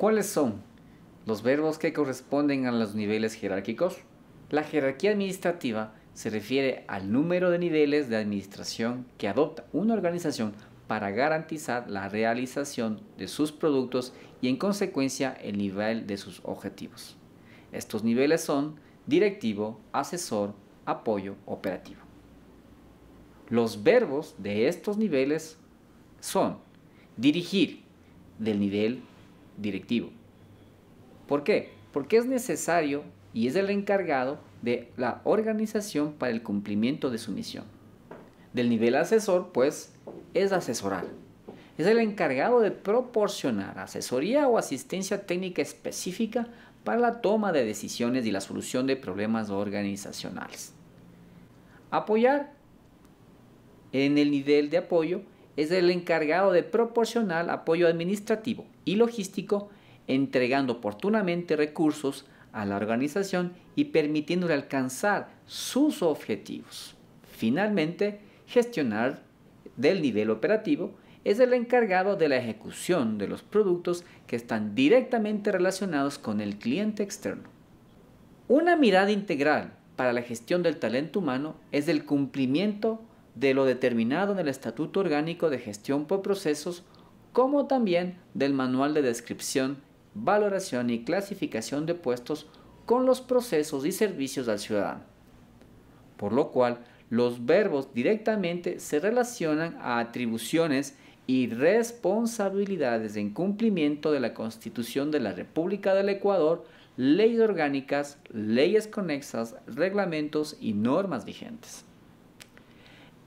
¿Cuáles son los verbos que corresponden a los niveles jerárquicos? La jerarquía administrativa se refiere al número de niveles de administración que adopta una organización para garantizar la realización de sus productos y en consecuencia el nivel de sus objetivos. Estos niveles son directivo, asesor, apoyo, operativo. Los verbos de estos niveles son dirigir del nivel directivo. ¿Por qué? Porque es necesario y es el encargado de la organización para el cumplimiento de su misión. Del nivel asesor, pues, es asesorar. Es el encargado de proporcionar asesoría o asistencia técnica específica para la toma de decisiones y la solución de problemas organizacionales. Apoyar en el nivel de apoyo es el encargado de proporcionar apoyo administrativo, logístico, entregando oportunamente recursos a la organización y permitiéndole alcanzar sus objetivos. Finalmente, gestionar del nivel operativo es el encargado de la ejecución de los productos que están directamente relacionados con el cliente externo. Una mirada integral para la gestión del talento humano es el cumplimiento de lo determinado en el Estatuto Orgánico de Gestión por Procesos como también del Manual de Descripción, Valoración y Clasificación de Puestos con los procesos y servicios al ciudadano. Por lo cual, los verbos directamente se relacionan a atribuciones y responsabilidades en cumplimiento de la Constitución de la República del Ecuador, leyes orgánicas, leyes conexas, reglamentos y normas vigentes.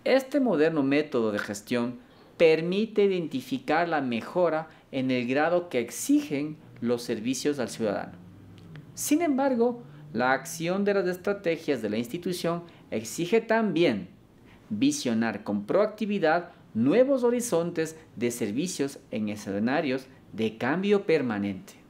Este moderno método de gestión permite identificar la mejora en el grado que exigen los servicios al ciudadano. Sin embargo, la acción de las estrategias de la institución exige también visionar con proactividad nuevos horizontes de servicios en escenarios de cambio permanente.